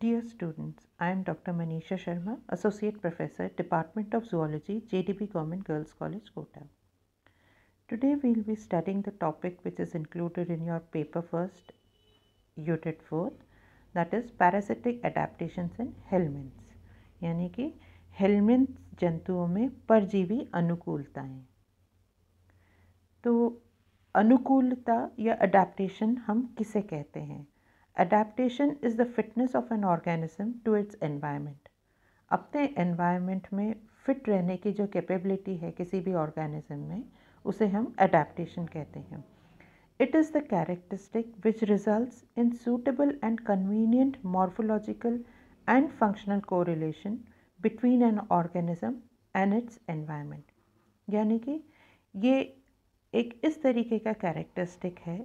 Dear students, I am Dr. Manisha Sharma, Associate Professor, Department of Zoology, JDB Government Girls College, Kota. Today we will be studying the topic which is included in your paper first, unit 4, that is parasitic adaptations in helminths, यानी कि helminths जंतुओं में परजीवी अनुकूलताएं तो अनुकूलता या adaptation हम किसे कहते हैं adaptation is the fitness of an organism to its environment अपने एनवायरमेंट में फिट रहने की जो कैपेबिलिटी है किसी भी ऑर्गेनिज्म में उसे हम एडेप्टन कहते हैं it is the characteristic which result in suitable and convenient morphological and functional correlation between an organism and its environment यानी कि ये एक इस तरीके का कैरेक्टरिस्टिक है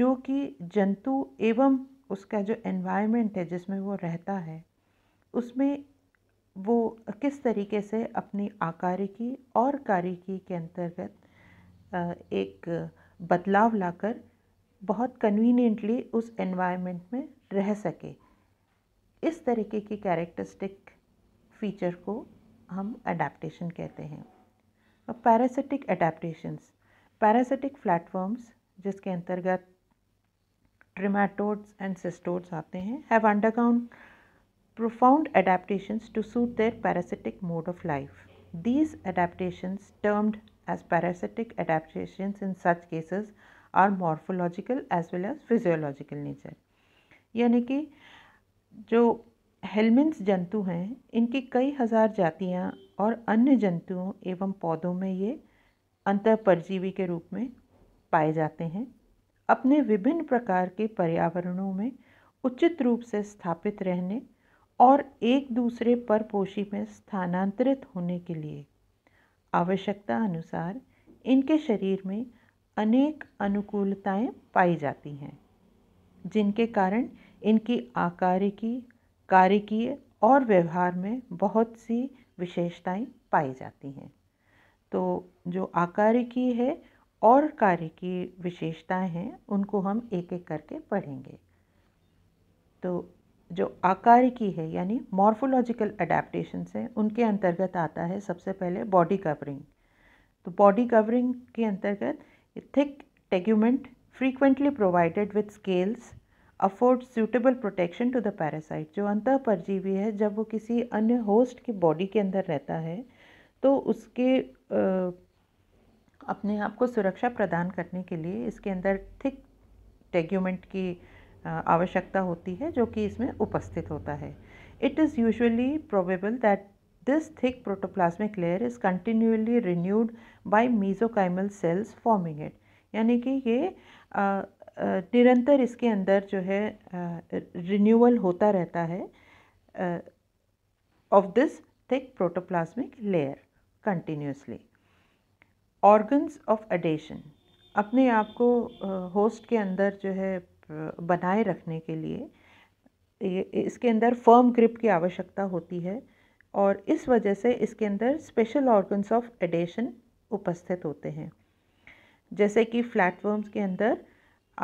जो कि जंतु एवं उसका जो एनवायरनमेंट है जिसमें वो रहता है उसमें वो किस तरीके से अपनी आकारिकी और कारिकी के अंतर्गत एक बदलाव लाकर बहुत कन्वीनियंटली उस एनवायरनमेंट में रह सके इस तरीके की कैरेक्टरिस्टिक फीचर को हम अडेप्टशन कहते हैं और पैरासिटिक अडेप्टशंस पैरासिटिक फ्लैटफॉर्म्स जिसके अंतर्गत ट्रिमाटोड्स एंड सिस्टोड्स आते हैं have underground profound adaptation to suit their parasitic mode of life these adaptation termed as parasitic adaptation in such cases are morphological as well as physiological nature यानी कि जो helminths जंतु हैं इनकी कई हज़ार जातियाँ और अन्य जंतुओं एवं पौधों में ये अंतर परजीवी के रूप में पाए जाते हैं अपने विभिन्न प्रकार के पर्यावरणों में उचित रूप से स्थापित रहने और एक दूसरे पर पोशी में स्थानांतरित होने के लिए आवश्यकता अनुसार इनके शरीर में अनेक अनुकूलताएं पाई जाती हैं जिनके कारण इनकी आकारिकी कारिकीय और व्यवहार में बहुत सी विशेषताएं पाई जाती हैं तो जो आकारिकी है और कार्य की विशेषताएं हैं उनको हम एक एक करके पढ़ेंगे तो जो आकार की है यानी मॉर्फोलॉजिकल अडेप्टशन हैं उनके अंतर्गत आता है सबसे पहले बॉडी कवरिंग तो बॉडी कवरिंग के अंतर्गत thick tegument frequently provided with scales afford suitable protection to the parasite जो अंत परजीवी है जब वो किसी अन्य होस्ट के बॉडी के अंदर रहता है तो उसके अपने आप को सुरक्षा प्रदान करने के लिए इसके अंदर थिक टेग्यूमेंट की आवश्यकता होती है जो कि इसमें उपस्थित होता है it is usually probable that this thick protoplasmic layer is continuously renewed by mesenchymal cells forming it यानी कि ये आ, आ, निरंतर इसके अंदर जो है रिन्यूअल होता रहता है of this thick protoplasmic layer continuously organs of adhesion अपने आप को होस्ट के अंदर जो है बनाए रखने के लिए इसके अंदर फर्म ग्रिप की आवश्यकता होती है और इस वजह से इसके अंदर स्पेशल ऑर्गन्स ऑफ एडेशन उपस्थित होते हैं जैसे कि फ्लैटवर्म्स के अंदर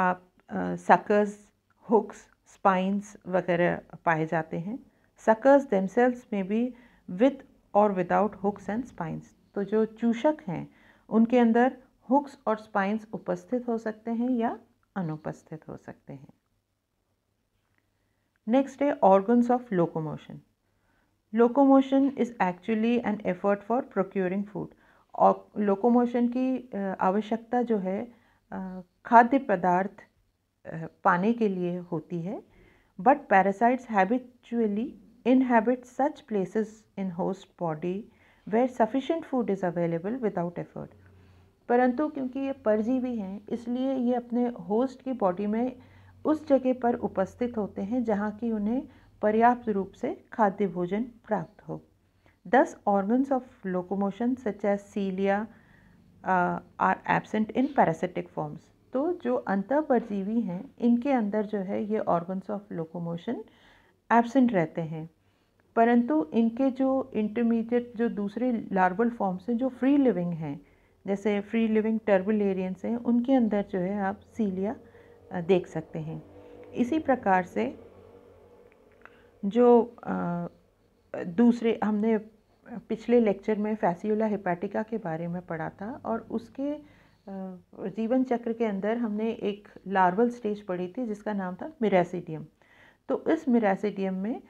आप सकर्स हुक्स स्पाइंस वगैरह पाए जाते हैं सकर्स देमसेल्स में भी विथ और विदाउट हुक्स एंड स्पाइंस तो जो चूषक हैं उनके अंदर हुक्स और स्पाइंस उपस्थित हो सकते हैं या अनुपस्थित हो सकते हैं नेक्स्ट है organs of locomotion locomotion is actually an effort for procuring food और लोकोमोशन की आवश्यकता जो है खाद्य पदार्थ पाने के लिए होती है but parasites habitually inhabit such places in host body where sufficient food is available without effort परंतु क्योंकि ये परजीवी भी हैं इसलिए ये अपने होस्ट की बॉडी में उस जगह पर उपस्थित होते हैं जहाँ की उन्हें पर्याप्त रूप से खाद्य भोजन प्राप्त हो thus organs of locomotion such as cilia are absent in parasitic forms तो जो अंत परजीवी हैं इनके अंदर जो है ये ऑर्गन्स ऑफ लोकोमोशन एबसेंट रहते हैं परंतु इनके जो इंटरमीडिएट जो दूसरे लार्वल फॉर्म्स हैं जो फ्री लिविंग हैं जैसे फ्री लिविंग टर्बुलेरियंस हैं उनके अंदर जो है आप सीलिया देख सकते हैं इसी प्रकार से जो आ, दूसरे हमने पिछले लेक्चर में फैसियोला हेपेटिका के बारे में पढ़ा था और उसके जीवन चक्र के अंदर हमने एक लार्वल स्टेज पढ़ी थी जिसका नाम था मिरासीडियम तो इस मिरासीडियम में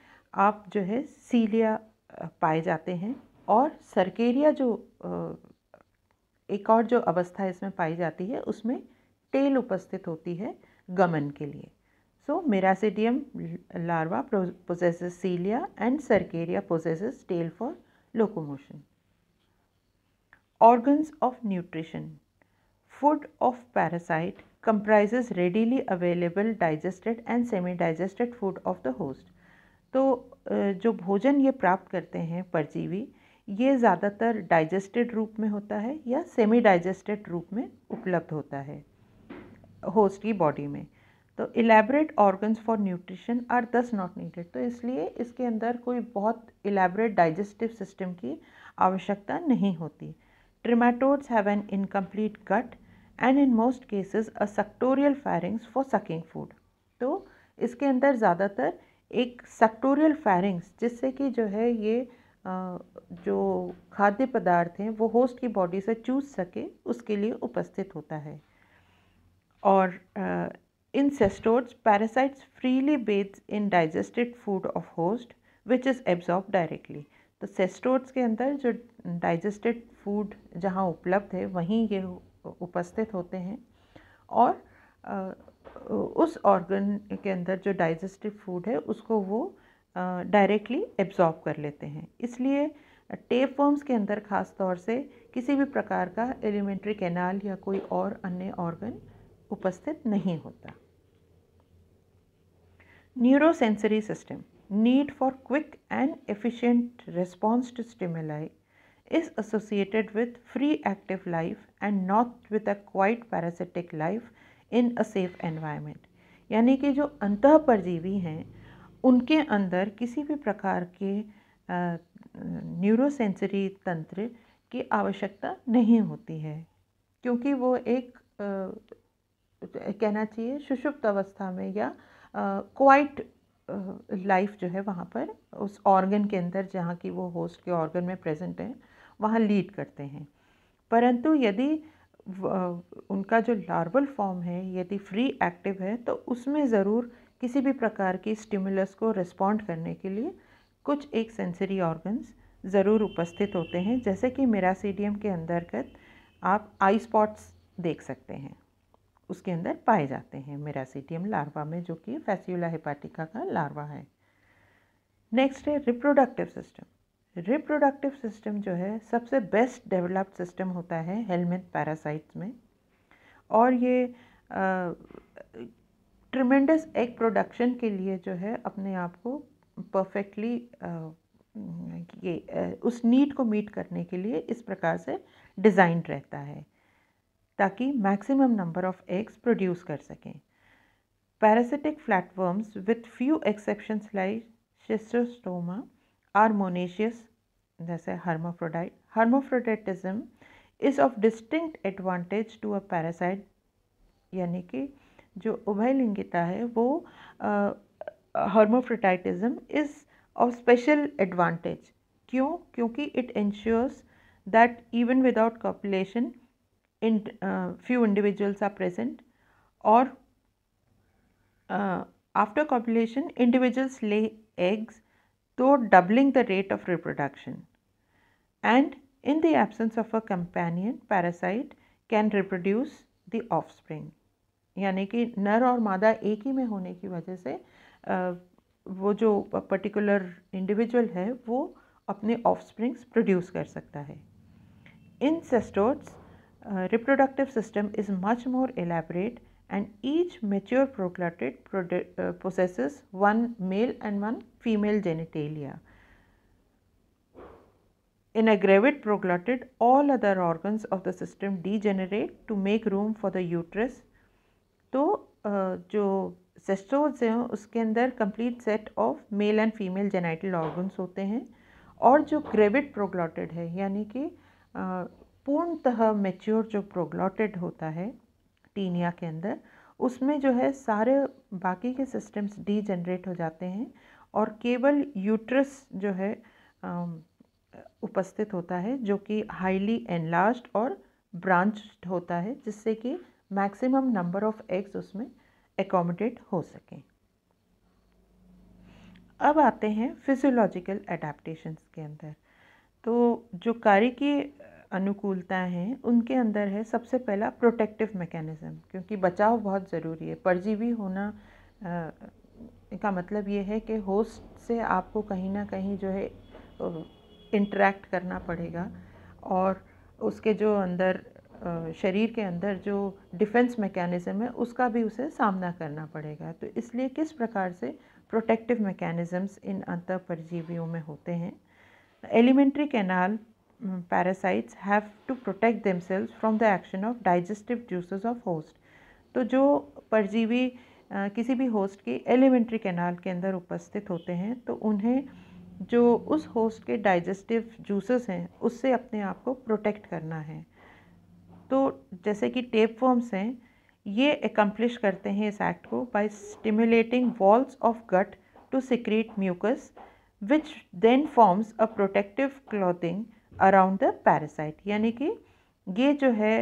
आप जो है सीलिया पाए जाते हैं और सरकेरिया जो एक और जो अवस्था इसमें पाई जाती है उसमें टेल उपस्थित होती है गमन के लिए so miracidium larva possesses cilia and cercaria possesses tail for locomotion organs of nutrition food of parasite comprise readily available digested and semi digested food of the host तो जो भोजन ये प्राप्त करते हैं परजीवी ये ज़्यादातर डाइजेस्टेड रूप में होता है या सेमी डाइजेस्टेड रूप में उपलब्ध होता है होस्ट की बॉडी में तो elaborate organs for nutrition are thus not needed तो इसलिए इसके अंदर कोई बहुत इलेबरेट डाइजेस्टिव सिस्टम की आवश्यकता नहीं होती trematodes have an incomplete gut and in most cases a suctorial pharynx for sucking food तो इसके अंदर ज़्यादातर एक सेक्टोरियल फैरिंग्स जिससे कि जो है ये जो खाद्य पदार्थ हैं वो होस्ट की बॉडी से चूस सके उसके लिए उपस्थित होता है और in cestodes parasites freely bathe in digested food of host which is absorb directly तो सेस्टोर्स के अंदर जो डाइजेस्टेड फूड जहाँ उपलब्ध है वहीं ये उपस्थित होते हैं और उस ऑर्गन के अंदर जो डाइजेस्टिव फूड है उसको वो डायरेक्टली एब्जॉर्ब कर लेते हैं इसलिए टेप वर्म्स के अंदर ख़ास तौर से किसी भी प्रकार का एलिमेंट्री कैनाल या कोई और अन्य ऑर्गन उपस्थित नहीं होता neurosensory system need for quick and efficient response to stimuli is associated with free active life and not with a quite parasitic life in a safe environment यानी कि जो अंत परजीवी हैं उनके अंदर किसी भी प्रकार के न्यूरोसेंसरी तंत्र की आवश्यकता नहीं होती है क्योंकि वो एक आ, कहना चाहिए सुषुप्त अवस्था में या क्वाइट लाइफ जो है वहाँ पर उस ऑर्गन के अंदर जहाँ की वो होस्ट के ऑर्गन में प्रेजेंट हैं वहाँ लीड करते हैं परंतु यदि उनका जो लार्वल फॉर्म है यदि फ्री एक्टिव है तो उसमें ज़रूर किसी भी प्रकार की स्टिमुलस को रिस्पॉन्ड करने के लिए कुछ एक सेंसरी ऑर्गन्स ज़रूर उपस्थित होते हैं जैसे कि मेरासीडियम के अंतर्गत आप आई स्पॉट्स देख सकते हैं उसके अंदर पाए जाते हैं मेरासीडियम लार्वा में जो कि फैसियुला हेपाटिका का लार्वा है नेक्स्ट है रिप्रोडक्टिव सिस्टम रिप्रोडक्टिव सिस्टम जो है सबसे बेस्ट डेवलप्ड सिस्टम होता है हेलमेट पैरासाइट्स में और ये ट्रिमेंडस एग प्रोडक्शन के लिए जो है अपने आप को परफेक्टली ये आ, उस नीड को मीट करने के लिए इस प्रकार से डिज़ाइन रहता है ताकि maximum number of eggs produce कर सकें parasitic flatworms with few exceptions like schistosoma are जैसे hermaphrodite hermaphroditism is of distinct advantage to a parasite यानी कि जो उभयलिंगिता है वो hermaphroditism is of special advantage क्यों क्योंकि it ensures that even without copulation in few individuals are present और after copulation individuals lay eggs though doubling the rate of reproduction. And in the absence of a companion, parasite can reproduce the offspring. यानी कि नर और मादा एक ही में होने की वजह से वो जो पर्टिकुलर इंडिविजुअल है वो अपने ऑफस्प्रिंग्स प्रोड्यूस कर सकता है in cestodes reproductive system is much more elaborate and each mature prokaryote possesses one male and one female genitalia. In a gravid prokaryote, all other organs of the system degenerate to make room for the uterus. तो जो सेस्टोज हैं उसके अंदर complete set of male and female genital organs होते हैं और जो gravid प्रोग्लॉटेड है यानी कि पूर्णतः मेच्योर जो प्रोग्लॉटेड होता है टीनिया के अंदर उसमें जो है सारे बाकी के सिस्टम्स डीजनरेट हो जाते हैं और केवल यूट्रस जो है उपस्थित होता है जो कि हाईली एनलार्ज और ब्रांच होता है जिससे कि मैक्सिमम नंबर ऑफ एग्स उसमें एकोमोडेट हो सकें अब आते हैं फिजियोलॉजिकल एडाप्टेशंस के अंदर तो जो कार्य की अनुकूलता हैं उनके अंदर है सबसे पहला प्रोटेक्टिव मैकेनिज़्म क्योंकि बचाव बहुत ज़रूरी है परजीवी होना आ, का मतलब ये है कि होस्ट से आपको कहीं ना कहीं जो है इंटरेक्ट करना पड़ेगा और उसके जो अंदर शरीर के अंदर जो डिफेंस मैकेनिज़्म है उसका भी उसे सामना करना पड़ेगा तो इसलिए किस प्रकार से प्रोटेक्टिव मैकेनिज़म्स इन अंतर परजीवियों में होते हैं alimentary canal parasites have to protect themselves from the action of digestive juices of host तो जो परजीवी किसी भी होस्ट के एलिमेंट्री कैनाल के अंदर उपस्थित होते हैं तो उन्हें जो उस होस्ट के डाइजेस्टिव जूसेस हैं उससे अपने आप को प्रोटेक्ट करना है तो जैसे कि टेप फॉर्म्स हैं ये एकम्प्लिश करते हैं इस एक्ट को by stimulating walls of gut to secrete mucus which then forms a protective clothing around the parasite यानी कि ये जो है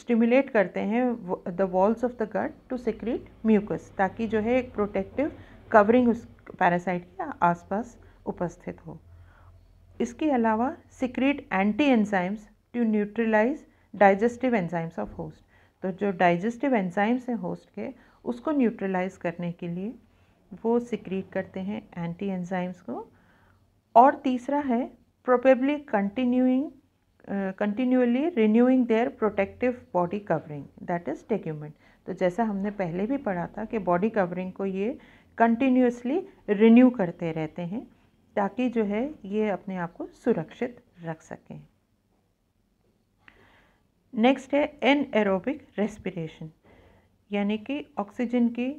स्टिमुलेट uh, करते हैं the walls of the gut to secrete mucus ताकि जो है एक प्रोटेक्टिव कवरिंग उस पैरासाइट के आसपास उपस्थित हो इसके अलावा secrete anti enzymes to neutralize digestive enzymes of host तो जो डाइजेस्टिव एंजाइम्स हैं होस्ट के उसको न्यूट्रलाइज करने के लिए वो सिक्रीट करते हैं एंटी एंजाइम्स को और तीसरा है probably continuing uh, continually renewing their protective body covering that is tegument तो जैसा हमने पहले भी पढ़ा था कि बॉडी कवरिंग को ये कंटिन्यूसली रिन्यू करते रहते हैं ताकि जो है ये अपने आप को सुरक्षित रख सकें नेक्स्ट है एन एरोबिक रेस्पिरेशन यानी कि ऑक्सीजन की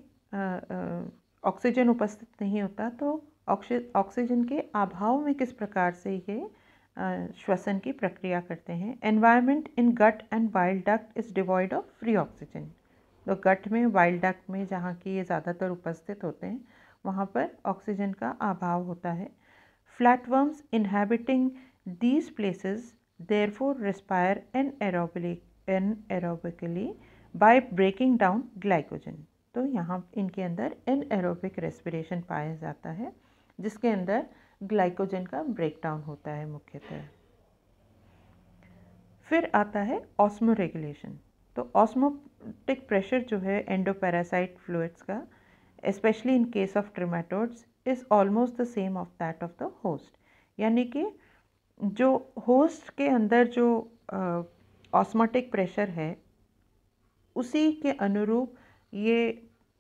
ऑक्सीजन uh, uh, उपस्थित नहीं होता तो ऑक्सीजन के अभाव में किस प्रकार से ये श्वसन की प्रक्रिया करते हैं एनवायरमेंट इन गट एंड वाइल्ड duct is devoid of free oxygen तो गट में वाइल्ड डक्ट में जहाँ की ये ज़्यादातर उपस्थित होते हैं वहाँ पर ऑक्सीजन का अभाव होता है flatworms inhabiting these places therefore respire anaerobic anaerobically by breaking down glycogen तो यहाँ इनके अंदर एन एरोबिक रेस्पिरेशन पाया जाता है जिसके अंदर ग्लाइकोजन का ब्रेकडाउन होता है मुख्यतः फिर आता है ऑस्मो रेगुलेशन तो ऑस्मोटिक प्रेशर जो है एंडोपैरासाइट फ्लूड्स का specially in case of trematodes is almost the same of that of the host यानी कि जो होस्ट के अंदर जो ऑस्मोटिक uh, प्रेशर है उसी के अनुरूप ये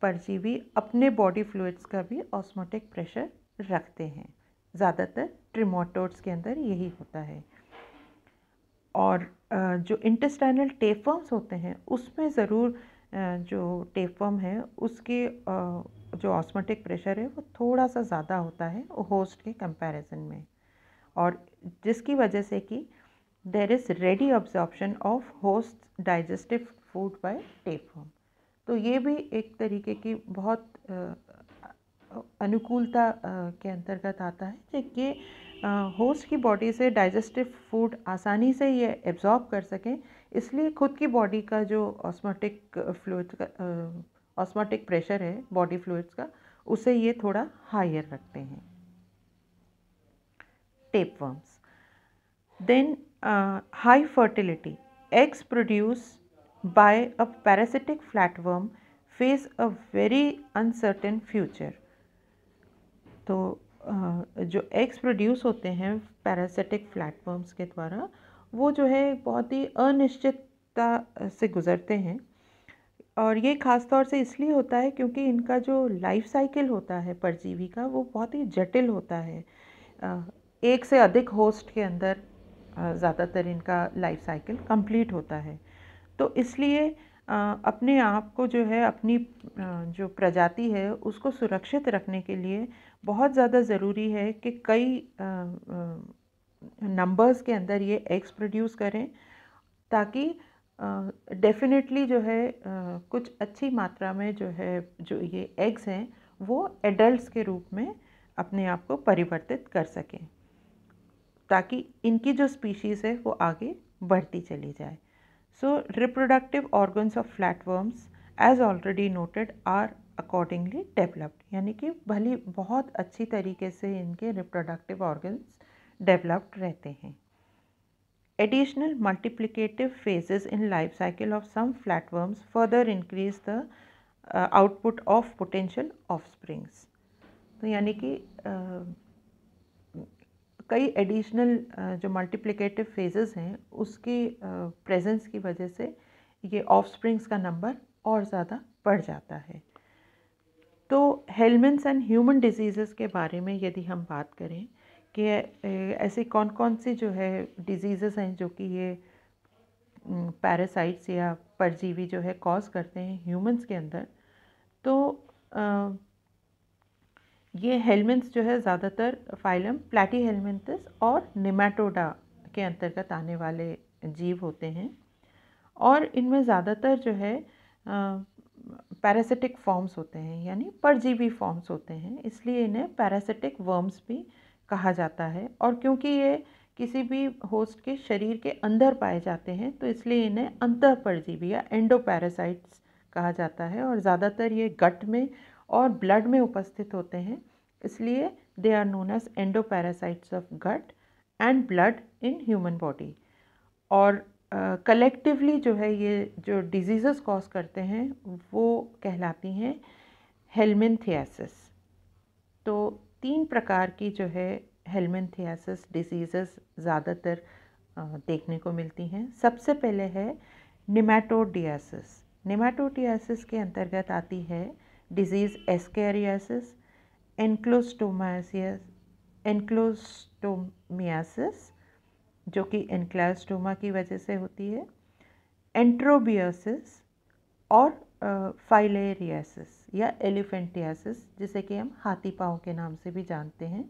परजीवी अपने बॉडी फ्लूड्स का भी ऑस्मोटिक प्रेशर रखते हैं ज़्यादातर ट्रिमोटोड्स के अंदर यही होता है और जो इंटेस्टाइनल टेफर्म्स होते हैं उसमें ज़रूर जो टेफर्म है उसके जो ऑस्मेटिक प्रेशर है वो थोड़ा सा ज़्यादा होता है होस्ट के कंपैरिजन में और जिसकी वजह से कि there is ready absorption of host digestive food by tapeworm तो ये भी एक तरीके की बहुत अनुकूलता के अंतर्गत आता है कि होस्ट की बॉडी से डाइजेस्टिव फूड आसानी से ये एब्जॉर्ब कर सकें इसलिए खुद की बॉडी का जो ऑस्मोटिक फ्लूड का ऑस्मोटिक प्रेशर है बॉडी फ्लूड्स का उसे ये थोड़ा हायर रखते हैं tapeworms then high fertility produce by a parasitic flatworm face a very uncertain future तो जो एग्स प्रोड्यूस होते हैं पैरासिटिक प्लेटफॉर्म्स के द्वारा वो जो है बहुत ही अनिश्चितता से गुज़रते हैं और ये ख़ास तौर से इसलिए होता है क्योंकि इनका जो लाइफ साइकिल होता है परजीवी का वो बहुत ही जटिल होता है एक से अधिक होस्ट के अंदर ज़्यादातर इनका लाइफ साइकिल कंप्लीट होता है तो इसलिए अपने आप को जो है अपनी जो प्रजाति है उसको सुरक्षित रखने के लिए बहुत ज़्यादा ज़रूरी है कि कई नंबर्स के अंदर ये एग्स प्रोड्यूस करें ताकि डेफिनेटली जो है कुछ अच्छी मात्रा में जो है जो ये एग्स हैं वो एडल्ट्स के रूप में अपने आप को परिवर्तित कर सकें ताकि इनकी जो स्पीशीज़ है वो आगे बढ़ती चली जाए so reproductive organs of flatworms as already noted are accordingly developed यानी कि भली बहुत अच्छी तरीके से इनके रिप्रोडक्टिव ऑर्गन्स डेवलप्ड रहते हैं additional multiplicative phases in life cycle of some flatworms further increase the output of potential of springs तो यानी कि uh, कई एडिशनल uh, जो मल्टीप्लिकेटिव फेजेस हैं उसकी प्रेजेंस uh, की वजह से ये ऑफ स्प्रिंग्स का नंबर और ज़्यादा बढ़ जाता है तो हेलमेंट्स एंड ह्यूमन डिजीज़ के बारे में यदि हम बात करें कि ऐसे कौन कौन से जो है डिज़ीज़ हैं जो कि ये पैरासाइट्स या परजीवी जो है कॉज करते हैं ह्यूमंस के अंदर तो आ, ये हेलमेंट्स जो है ज़्यादातर फाइलम प्लेटी हेलमेंटस और निमेटोडा के अंतर्गत आने वाले जीव होते हैं और इनमें ज़्यादातर जो है आ, पैरासिटिक फॉर्म्स होते हैं यानी परजीवी फॉर्म्स होते हैं इसलिए इन्हें पैरासिटिक वर्म्स भी कहा जाता है और क्योंकि ये किसी भी होस्ट के शरीर के अंदर पाए जाते हैं तो इसलिए इन्हें अंतः परजीवी या एंडोपैरासाइट्स कहा जाता है और ज़्यादातर ये गट में और ब्लड में उपस्थित होते हैं इसलिए they are known as endoparasites of gut and blood in human body और कलेक्टिवली जो है ये जो डिजीज़ कॉज करते हैं वो कहलाती हैं हेलमेंथियासिस तो तीन प्रकार की जो है हेलमेंथियासिस डिजीज़ ज़्यादातर देखने को मिलती हैं सबसे पहले है निमेटोडियासिस निमेटोडियासिस के अंतर्गत आती है डिजीज़ एस्केरियासिस एनक्लोस्टोमासियस एनक्लोस्टोमियासिस जो कि इनक्लास्टोमा की वजह से होती है एंट्रोबियोसिस और फाइलेरियासिस या एलिफेंटियासिस जिसे कि हम हाथी पाँव के नाम से भी जानते हैं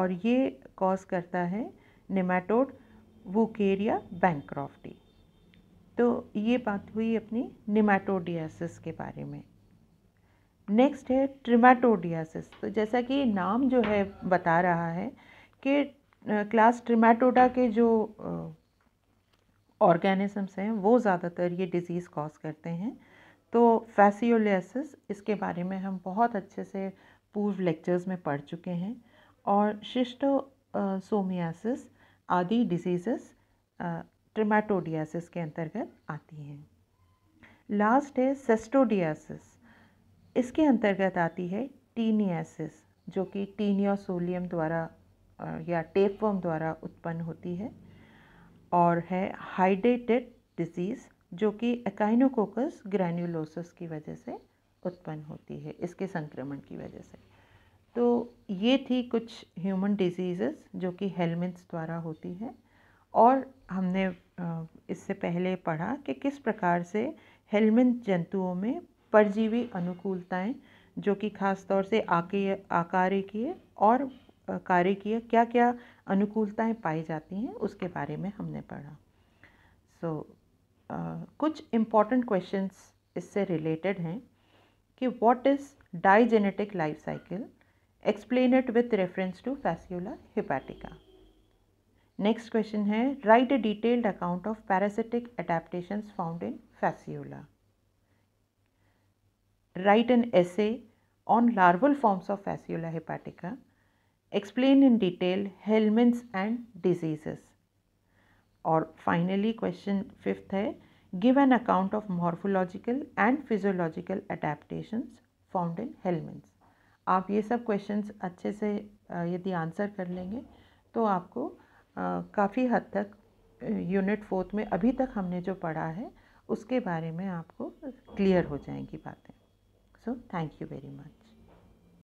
और ये कॉज करता है नेमाटोड वोकेरिया बैंक्रॉफ्टी तो ये बात हुई अपनी निमाटोडियासिस के बारे में नेक्स्ट है ट्रिमाटोडियासिस तो जैसा कि नाम जो है बता रहा है कि क्लास ट्रिमाटोडा के जो ऑर्गेनिजम्स हैं वो ज़्यादातर ये डिज़ीज़ कॉज करते हैं तो फैसियोलियासिस इसके बारे में हम बहुत अच्छे से पूर्व लेक्चर्स में पढ़ चुके हैं और शिस्टोसोमियासिस आदि डिजीजेस ट्रिमाटोडियासिस के अंतर्गत आती हैं लास्ट है सेस्टोडियासिस इसके अंतर्गत आती है टीनियासिस जो कि टीनियोसोलियम द्वारा या टेपवर्म द्वारा उत्पन्न होती है और है हाइड्रेटेड डिजीज़ जो कि एकाइनोकोकस ग्रैन्यूलोसिस की वजह से उत्पन्न होती है इसके संक्रमण की वजह से तो ये थी कुछ ह्यूमन डिजीज़ेस जो कि हेलमेट्स द्वारा होती है और हमने इससे पहले पढ़ा कि किस प्रकार से हेलमेंट जंतुओं में परजीवी अनुकूलताएं जो कि ख़ास तौर से आके आकारिकीय की और कार्य किया क्या क्या अनुकूलताएं पाई जाती हैं उसके बारे में हमने पढ़ा सो so, uh, कुछ इम्पॉर्टेंट क्वेश्चंस इससे रिलेटेड हैं कि what is digenetic life cycle explain it with reference to fasciola hepatica next question है write a detailed account of parasitic adaptation found in fasciola write an essay on larval forms of fasciola hepatica explain in detail helminths and diseases और finally question fifth है give an account of morphological and physiological adaptations found in helminths आप ये सब questions अच्छे से यदि answer कर लेंगे तो आपको काफ़ी हद तक यूनिट फोर्थ में अभी तक हमने जो पढ़ा है उसके बारे में आपको क्लियर हो जाएंगी बातें so thank you very much